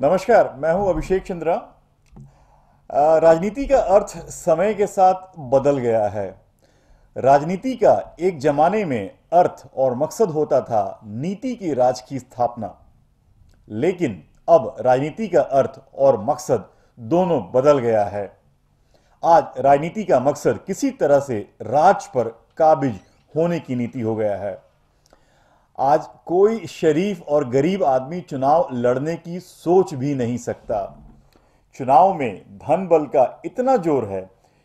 नमस्कार मैं हूं अभिषेक चंद्रा राजनीति का अर्थ समय के साथ बदल गया है राजनीति का एक जमाने में अर्थ और मकसद होता था नीति की राज की स्थापना लेकिन अब राजनीति का अर्थ और मकसद दोनों बदल गया है आज राजनीति का मकसद किसी तरह से राज पर काबिज होने की नीति हो गया है आज कोई शरीफ और गरीब आदमी चुनाव लड़ने की सोच भी नहीं सकता चुनाव में धन बल का इतना जोर है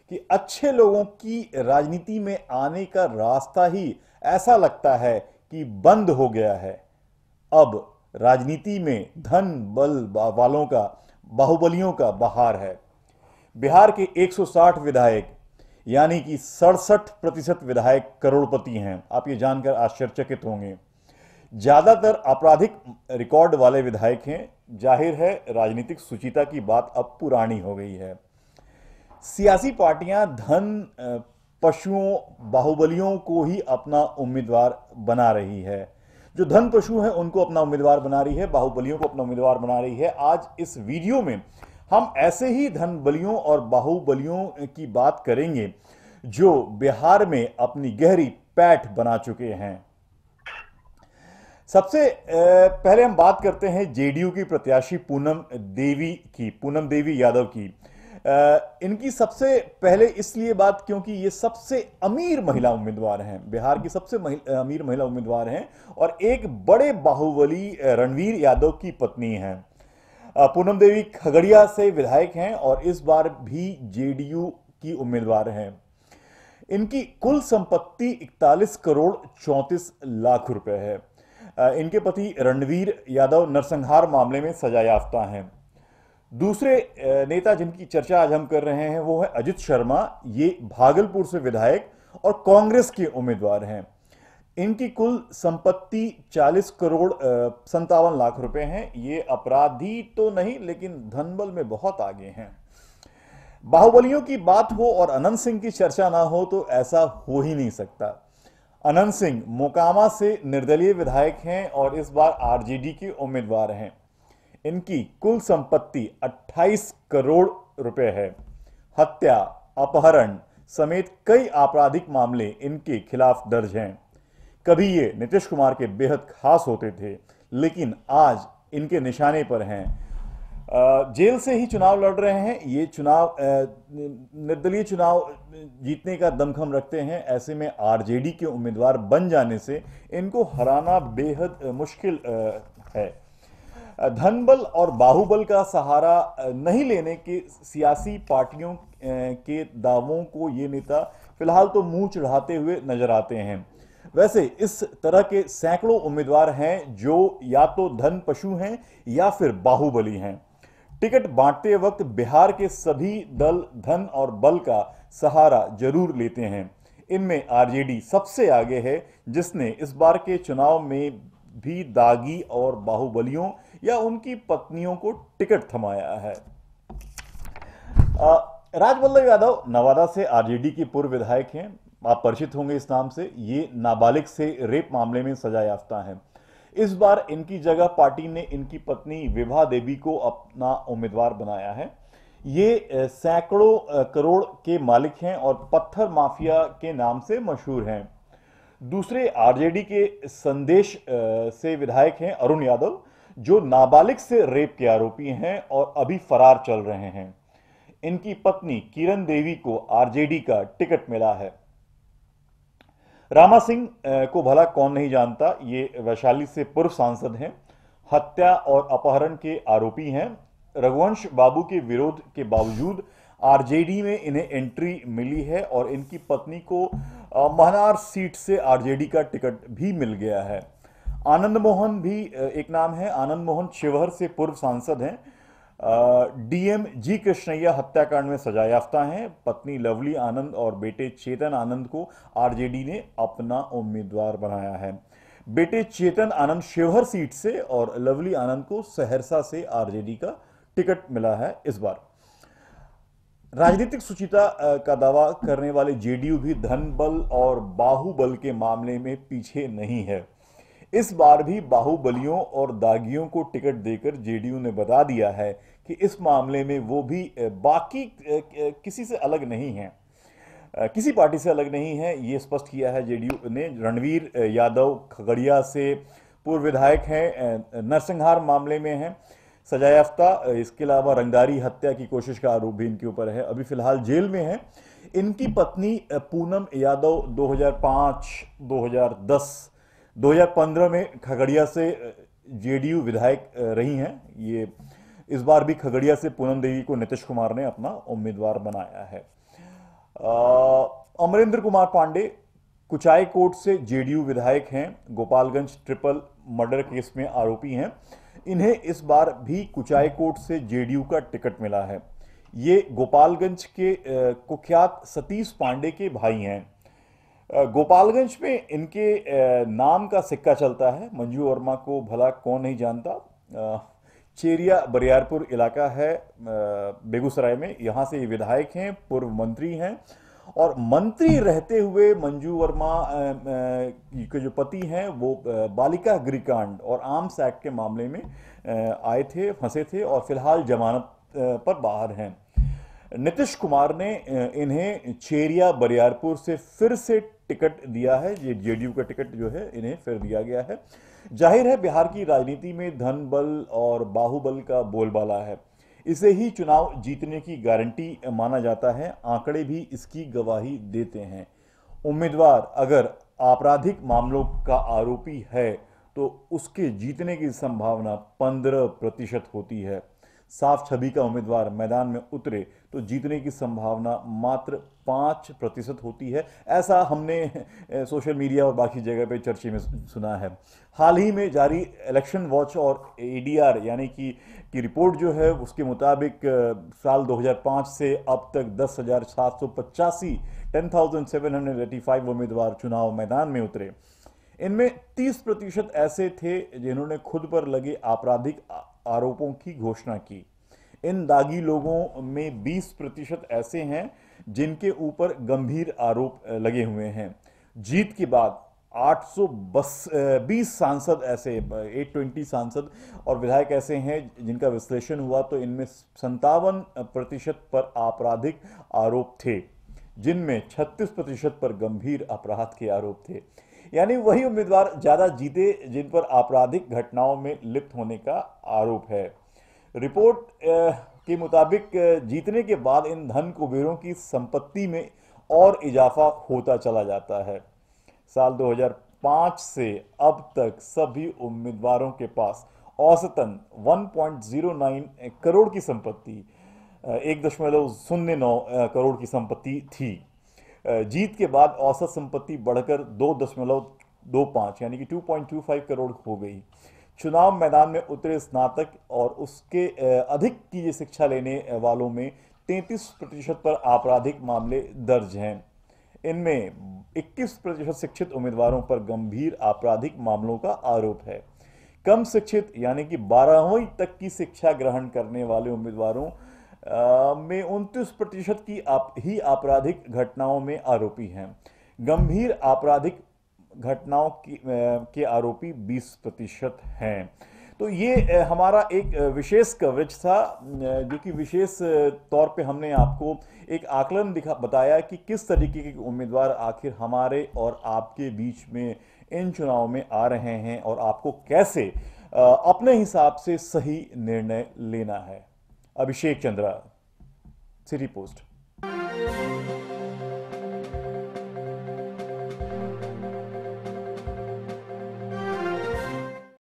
कि अच्छे लोगों की राजनीति में आने का रास्ता ही ऐसा लगता है कि बंद हो गया है अब राजनीति में धन बल वालों का बाहुबलियों का बहार है बिहार के 160 विधायक यानी कि सड़सठ प्रतिशत विधायक करोड़पति हैं आप ये जानकर आश्चर्यचकित होंगे ज़्यादातर आपराधिक रिकॉर्ड वाले विधायक हैं जाहिर है राजनीतिक सुचिता की बात अब पुरानी हो गई है सियासी पार्टियां धन पशुओं बाहुबलियों को ही अपना उम्मीदवार बना रही है जो धन पशु हैं उनको अपना उम्मीदवार बना रही है बाहुबलियों को अपना उम्मीदवार बना रही है आज इस वीडियो में हम ऐसे ही धन बलियों और बाहुबलियों की बात करेंगे जो बिहार में अपनी गहरी पैठ बना चुके हैं सबसे पहले हम बात करते हैं जेडीयू की प्रत्याशी पूनम देवी की पूनम देवी यादव की इनकी सबसे पहले इसलिए बात क्योंकि ये सबसे अमीर महिला उम्मीदवार हैं बिहार की सबसे महिला, अमीर महिला उम्मीदवार हैं और एक बड़े बाहुबली रणवीर यादव की पत्नी हैं पूनम देवी खगड़िया से विधायक हैं और इस बार भी जेडीयू की उम्मीदवार हैं इनकी कुल संपत्ति 41 करोड़ 34 लाख रुपए है इनके पति रणवीर यादव नरसंहार मामले में सजायाफ्ता हैं दूसरे नेता जिनकी चर्चा आज हम कर रहे हैं वो है अजित शर्मा ये भागलपुर से विधायक और कांग्रेस के उम्मीदवार हैं इनकी कुल संपत्ति 40 करोड़ संतावन लाख रुपए हैं ये अपराधी तो नहीं लेकिन धनबल में बहुत आगे हैं बाहुबलियों की बात हो और अनंत सिंह की चर्चा ना हो तो ऐसा हो ही नहीं सकता अनंत सिंह मोकामा से निर्दलीय विधायक हैं और इस बार आरजेडी के उम्मीदवार हैं इनकी कुल संपत्ति 28 करोड़ रुपए है हत्या अपहरण समेत कई आपराधिक मामले इनके खिलाफ दर्ज हैं कभी ये नीतीश कुमार के बेहद खास होते थे लेकिन आज इनके निशाने पर हैं जेल से ही चुनाव लड़ रहे हैं ये चुनाव निर्दलीय चुनाव जीतने का दमखम रखते हैं ऐसे में आरजेडी के उम्मीदवार बन जाने से इनको हराना बेहद मुश्किल है धनबल और बाहुबल का सहारा नहीं लेने के सियासी पार्टियों के दावों को ये नेता फिलहाल तो मुंह चढ़ाते हुए नजर आते हैं वैसे इस तरह के सैकड़ों उम्मीदवार हैं जो या तो धन पशु हैं या फिर बाहुबली हैं टिकट बांटते वक्त बिहार के सभी दल धन और बल का सहारा जरूर लेते हैं इनमें आरजेडी सबसे आगे है जिसने इस बार के चुनाव में भी दागी और बाहुबलियों या उनकी पत्नियों को टिकट थमाया है राजवल्लभ यादव नवादा से आरजेडी के पूर्व विधायक हैं आप परिचित होंगे इस नाम से ये नाबालिग से रेप मामले में सजा याफ्ता हैं इस बार इनकी जगह पार्टी ने इनकी पत्नी विभा देवी को अपना उम्मीदवार बनाया है ये सैकड़ों करोड़ के मालिक हैं और पत्थर माफिया के नाम से मशहूर हैं दूसरे आरजेडी के संदेश से विधायक हैं अरुण यादव जो नाबालिग से रेप के आरोपी हैं और अभी फरार चल रहे हैं इनकी पत्नी किरण देवी को आरजेडी का टिकट मिला है रामा सिंह को भला कौन नहीं जानता ये वैशाली से पूर्व सांसद हैं हत्या और अपहरण के आरोपी हैं रघुवंश बाबू के विरोध के बावजूद आरजेडी में इन्हें एंट्री मिली है और इनकी पत्नी को महनार सीट से आरजेडी का टिकट भी मिल गया है आनंद मोहन भी एक नाम है आनंद मोहन शिवहर से पूर्व सांसद हैं डीएम जी कृष्णैया हत्याकांड में सजायाफ्ता हैं पत्नी लवली आनंद और बेटे चेतन आनंद को आरजेडी ने अपना उम्मीदवार बनाया है बेटे चेतन आनंद शिवहर सीट से और लवली आनंद को सहरसा से आरजेडी का टिकट मिला है इस बार राजनीतिक सुचिता का दावा करने वाले जेडीयू भी धन बल और बाहुबल के मामले में पीछे नहीं है इस बार भी बाहुबलियों और दागियों को टिकट देकर जेडीयू ने बता दिया है कि इस मामले में वो भी बाकी किसी से अलग नहीं है किसी पार्टी से अलग नहीं है ये स्पष्ट किया है जेडीयू ने रणवीर यादव खगड़िया से पूर्व विधायक हैं नरसिंहार मामले में हैं सजायाफ्ता इसके अलावा रंगदारी हत्या की कोशिश का आरोप भी इनके ऊपर है अभी फिलहाल जेल में हैं इनकी पत्नी पूनम यादव 2005, 2010, 2015 में खगड़िया से जेडीयू विधायक रही हैं ये इस बार भी खगड़िया से पूनम देवी को नीतीश कुमार ने अपना उम्मीदवार बनाया है अमरेंद्र कुमार पांडे कुचाई कोर्ट से जेडीयू विधायक हैं गोपालगंज ट्रिपल मर्डर केस में आरोपी हैं इन्हें इस बार भी कुचाई कोर्ट से जेडीयू का टिकट मिला है ये गोपालगंज के कुख्यात सतीश पांडे के भाई हैं गोपालगंज में इनके नाम का सिक्का चलता है मंजू वर्मा को भला कौन नहीं जानता चेरिया बरियारपुर इलाका है बेगूसराय में यहाँ से ये विधायक हैं पूर्व मंत्री हैं और मंत्री रहते हुए मंजू वर्मा के जो पति हैं वो बालिका गृहकांड और आर्म्स एक्ट के मामले में आए थे फंसे थे और फिलहाल जमानत पर बाहर हैं नीतीश कुमार ने इन्हें चेरिया बरियारपुर से फिर से टिकट दिया है ये जेडीयू का टिकट जो है इन्हें फिर दिया गया है जाहिर है बिहार की राजनीति में धन बल और बाहुबल का बोलबाला है इसे ही चुनाव जीतने की गारंटी माना जाता है आंकड़े भी इसकी गवाही देते हैं उम्मीदवार अगर आपराधिक मामलों का आरोपी है तो उसके जीतने की संभावना पंद्रह प्रतिशत होती है साफ छवि का उम्मीदवार मैदान में उतरे तो जीतने की संभावना मात्र पाँच प्रतिशत होती है ऐसा हमने सोशल मीडिया और बाकी जगह पे चर्चे में सुना है हाल ही में जारी इलेक्शन वॉच और एडीआर यानी कि की रिपोर्ट जो है उसके मुताबिक साल 2005 से अब तक दस हज़ार सात सौ पचासी ten thousand seven hundred eighty five उम्मीदवार चुनाव मैदान में उतरे इनमें 30 प्रतिशत ऐसे थे जिन्होंने खुद पर लगे आपराधिक आरोपों की घोषणा की इन दागी लोगों में 20 प्रतिशत ऐसे हैं जिनके ऊपर गंभीर आरोप लगे हुए हैं जीत के बाद 820 सांसद ऐसे 820 सांसद और विधायक ऐसे हैं जिनका विश्लेषण हुआ तो इनमें संतावन प्रतिशत पर आपराधिक आरोप थे जिनमें 36 प्रतिशत पर गंभीर अपराध के आरोप थे यानी वही उम्मीदवार ज़्यादा जीते जिन पर आपराधिक घटनाओं में लिप्त होने का आरोप है रिपोर्ट के मुताबिक जीतने के बाद इन धन कुबेरों की संपत्ति में और इजाफा होता चला जाता है साल 2005 से अब तक सभी उम्मीदवारों के पास औसतन 1.09 करोड़ की संपत्ति एक दशमलव शून्य नौ करोड़ की संपत्ति थी जीत के बाद औसत संपत्ति बढ़कर दो दशमलव दो पाँच यानी कि two point two five crore हो गई चुनाव मैदान में उतरे स्नातक और उसके अधिक की शिक्षा लेने वालों में तैंतीस प्रतिशत पर आपराधिक मामले दर्ज हैं इनमें 21 प्रतिशत शिक्षित उम्मीदवारों पर गंभीर आपराधिक मामलों का आरोप है कम शिक्षित यानी कि बारहवीं तक की शिक्षा ग्रहण करने वाले उम्मीदवारों में उनतीस प्रतिशत की आप ही आपराधिक घटनाओं में आरोपी हैं गंभीर आपराधिक घटनाओं की के आरोपी 20 प्रतिशत हैं तो ये हमारा एक विशेष कवरेज था जो कि विशेष तौर पे हमने आपको एक आकलन दिखा बताया कि किस तरीके के उम्मीदवार आखिर हमारे और आपके बीच में इन चुनाव में आ रहे हैं और आपको कैसे अपने हिसाब से सही निर्णय लेना है अभिषेक चंद्रा सिटी पोस्ट